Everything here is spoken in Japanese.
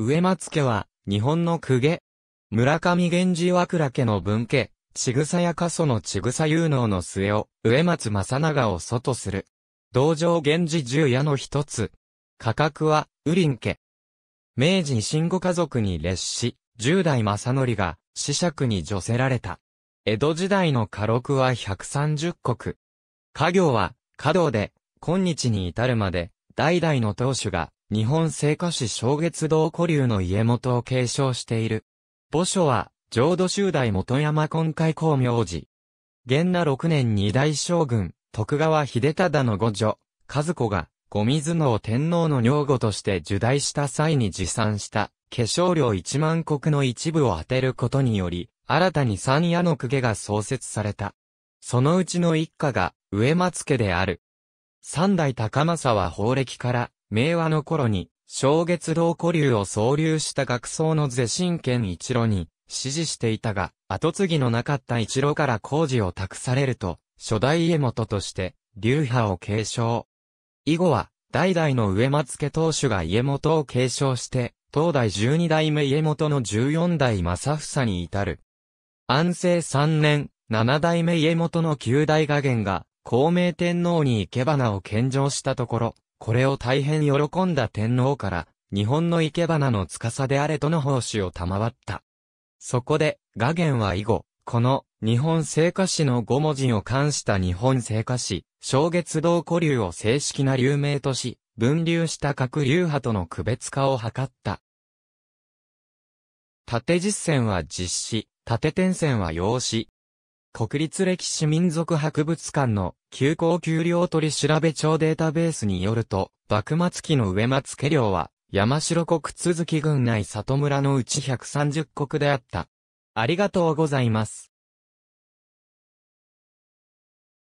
植松家は、日本の公家。村上源氏和倉家の分家、ちぐさや過疎のちぐさ有能の末を、植松正長を祖とする。道場源氏十夜の一つ。価格は、ウリン家。明治新後家族に列し、十代正則が、死釈に除せられた。江戸時代の家禄は百三十国。家業は、家道で、今日に至るまで、代々の当主が、日本聖火師・小月堂古流の家元を継承している。墓所は、浄土修大元山今回光明寺。元那六年二代将軍、徳川秀忠の御女、和子が、御水を天皇の女御として受代した際に持参した、化粧料一万石の一部を当てることにより、新たに三夜の公家が創設された。そのうちの一家が、上松家である。三代高政は法暦から、明和の頃に、小月堂古流を創流した学僧の是神剣一路に、指示していたが、後継ぎのなかった一路から工事を託されると、初代家元として、流派を継承。以後は、代々の上松家当主が家元を継承して、当代十二代目家元の十四代正房に至る。安政三年、七代目家元の九代画源が、孔明天皇に生け花を献上したところ、これを大変喜んだ天皇から、日本の生け花の司であれとの奉仕を賜った。そこで、画元は以後、この、日本聖歌史の5文字を冠した日本聖歌史、小月堂古流を正式な流名とし、分流した各流派との区別化を図った。縦実践は実施、縦点線は用紙、国立歴史民族博物館の休校給料取調べ帳データベースによると、幕末期の植松家領は、山城国続き郡内里村のうち130国であった。ありがとうございます。